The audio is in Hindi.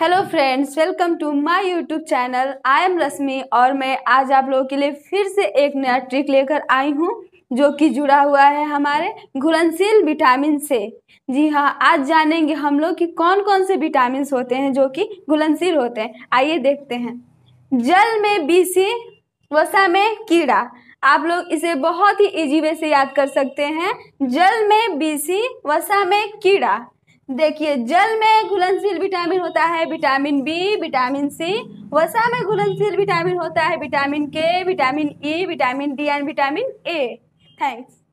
hello friends welcome to my YouTube channel I am Rashmi और मैं आज आप लोगों के लिए फिर से एक नया ट्रिक लेकर आई हूँ जो कि जुड़ा हुआ है हमारे घुलनशील विटामिन से जी हाँ आज जानेंगे हम लोग कि कौन कौन से विटामिन होते हैं जो कि घुलनशील होते हैं आइए देखते हैं जल में बीसी वसा में कीड़ा आप लोग इसे बहुत ही इजी वे से याद कर सकते हैं जल में बीसी वसा में कीड़ा देखिए जल में घुलनशील विटामिन होता है विटामिन बी विटामिन सी वसा में घुलनशील विटामिन होता है vitamin K vitamin E vitamin D and vitamin A thanks